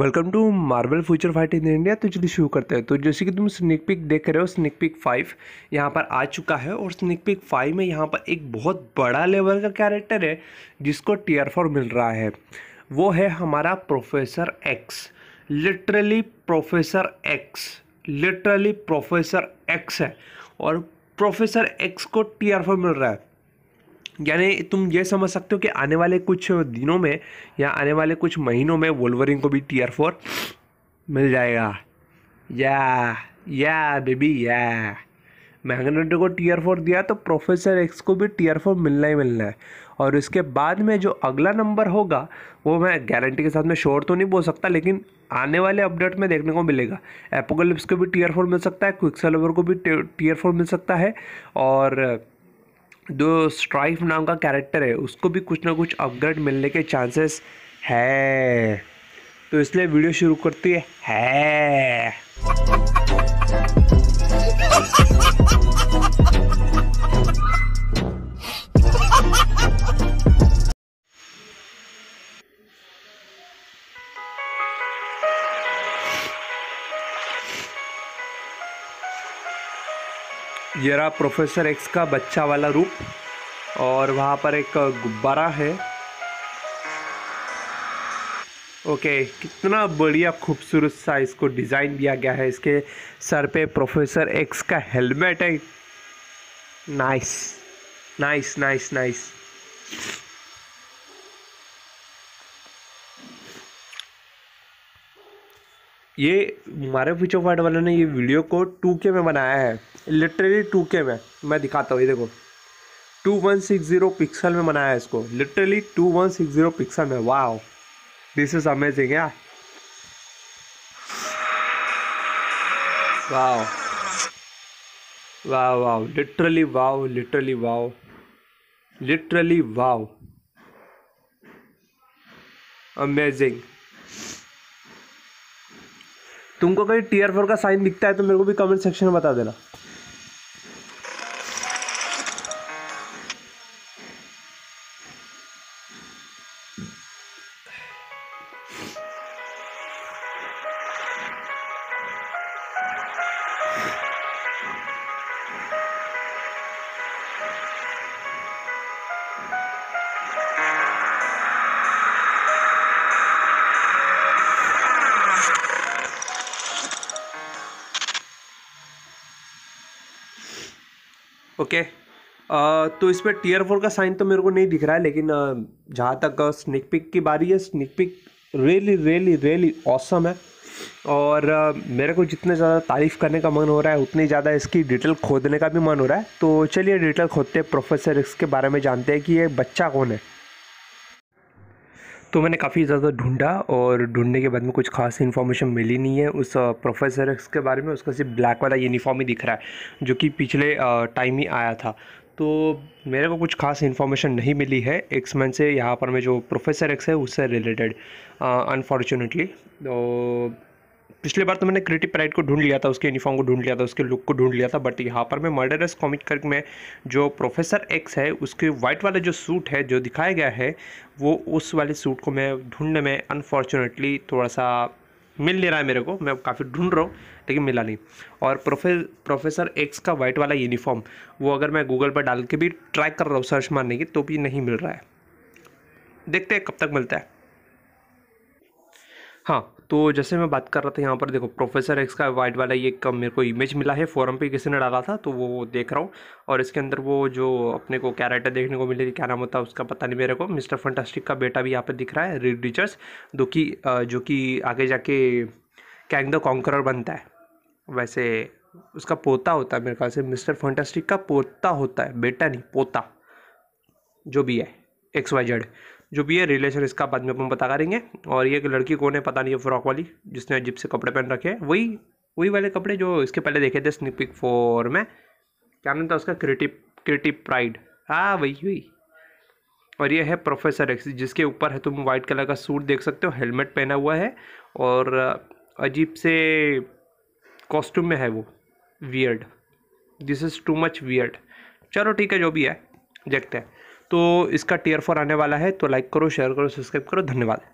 Welcome to Marvel future fight in India तो चलिए शुरू करते हैं तो जैसे कि तुम स्निक पिक देख रहे हो स्निक पिक फाइव यहाँ पर आ चुका है और स्निक पिक फाइव में यहाँ पर एक बहुत बड़ा लेवल का कैरेक्टर है जिसको टीयर फोर मिल रहा है वो है हमारा professor X literally professor X literally professor X है और प्रोफेसर एक्स को टीयर फोर मिल रहा है यानी तुम ये समझ सकते हो कि आने वाले कुछ दिनों में या आने वाले कुछ महीनों में वोल्वरिन को भी टीयर फोर मिल जाएगा या या बेबी या मैगनेटो को टीयर फोर दिया तो प्रोफेसर एक्स को भी टीयर फोर मिलना ही मिलना है और इसके बाद में जो अगला नंबर होगा वो मैं गारंटी के साथ में शोर तो नहीं बोल सकता लेकिन आने वाले अपडेट में देखने को मिलेगा एपोगलिप्स को भी टीयर फोर मिल सकता है क्विक को भी टीयर फोर मिल सकता है और जो स्ट्राइफ नाम का कैरेक्टर है उसको भी कुछ ना कुछ अपग्रेड मिलने के चांसेस है तो इसलिए वीडियो शुरू करती है, है। ये रहा प्रोफेसर एक्स का बच्चा वाला रूप और वहाँ पर एक गुब्बारा है ओके कितना बढ़िया खूबसूरत सा इसको डिज़ाइन दिया गया है इसके सर पे प्रोफेसर एक्स का हेलमेट है नाइस नाइस नाइस नाइस ये मारे पीछे फाइट वालों ने ये वीडियो को टू के में बनाया है लिटरली टू के में मैं दिखाता हूँ ये देखो two one six zero pixel में बनाया है इसको literally two one six zero pixel में वाह दिस इज अमेजिंग या वाह वाह वाह लिटरली वाह लिटरली वाह लिटरली वाह अमेजिंग तुमको कहीं टीयर फोर का साइन दिखता है तो मेरे को भी कमेंट सेक्शन में बता देना ओके तो इस पर टीयर फोर का साइन तो मेरे को नहीं दिख रहा है लेकिन जहाँ तक स्निक पिक की बारी है sneak peek really really really awesome है और मेरे को जितने ज़्यादा तारीफ़ करने का मन हो रहा है उतनी ज़्यादा इसकी डिटेल खोदने का भी मन हो रहा है तो चलिए डिटेल खोदते हैं प्रोफेसर इसके बारे में जानते हैं कि ये बच्चा कौन है तो मैंने काफ़ी ज़्यादा ढूंढा और ढूंढने के बाद में कुछ खास इन्फॉर्मेशन मिली नहीं है उस प्रोफेसर के बारे में उसका सिर्फ ब्लैक वाला यूनिफॉर्म ही दिख रहा है जो कि पिछले टाइम ही आया था तो मेरे को कुछ खास इन्फॉर्मेशन नहीं मिली है मैन से यहाँ पर मैं जो प्रोफेसर एक्स है उससे रिलेटेड अनफॉर्चुनेटली तो पिछले बार तो मैंने क्रिएटिव प्राइड को ढूंढ लिया था उसके यूनिफॉर्म को ढूंढ लिया था उसके लुक को ढूंढ लिया था बट यहाँ पर मैं मर्डरस कॉमिक करके में जो प्रोफेसर एक्स है उसके वाइट वाले जो सूट है जो दिखाया गया है वो उस वाले सूट को मैं ढूंढने में अनफॉर्चुनेटली थोड़ा सा मिल नहीं रहा है मेरे को मैं काफ़ी ढूंढ रहा हूँ लेकिन मिला नहीं और प्रोफे प्रोफेसर एक्स का वाइट वाला यूनिफॉर्म वो अगर मैं गूगल पर डाल के भी ट्राई कर रहा हूँ सर्च मारने की तो भी नहीं मिल रहा है देखते हैं कब तक मिलता है हाँ तो जैसे मैं बात कर रहा था यहाँ पर देखो प्रोफेसर एक्स का वाइट वाला ये कम मेरे को इमेज मिला है फोरम पे किसी ने डाला था तो वो देख रहा हूँ और इसके अंदर वो जो अपने को कैरेक्टर देखने को मिले क्या नाम होता है उसका पता नहीं मेरे को मिस्टर फंटास्टिक का बेटा भी यहाँ पर दिख रहा है रीड रिचर्स जो कि जो कि आगे जाके कैंग द कॉन्करर बनता है वैसे उसका पोता होता है मेरे ख्याल से मिस्टर फंटास्टिक का पोता होता है बेटा नहीं पोता जो भी है एक्स वाई जेड जो भी है रिलेशन इसका बाद में अपन पता करेंगे और ये एक लड़की कौन है पता नहीं है फ्रॉक वाली जिसने अजीब से कपड़े पहन रखे हैं वही वही वाले कपड़े जो इसके पहले देखे थे स्निपिक फोर में क्या नाम था उसका क्रिटिव क्रिटिव प्राइड हाँ वही वही और ये है प्रोफेसर एक्स जिसके ऊपर है तुम वाइट कलर का सूट देख सकते हो हेलमेट पहना हुआ है और अजीब से कॉस्ट्यूम में है वो weird this is too much weird चलो ठीक है जो भी है देखते हैं तो इसका टीयर फोर आने वाला है तो लाइक करो शेयर करो सब्सक्राइब करो धन्यवाद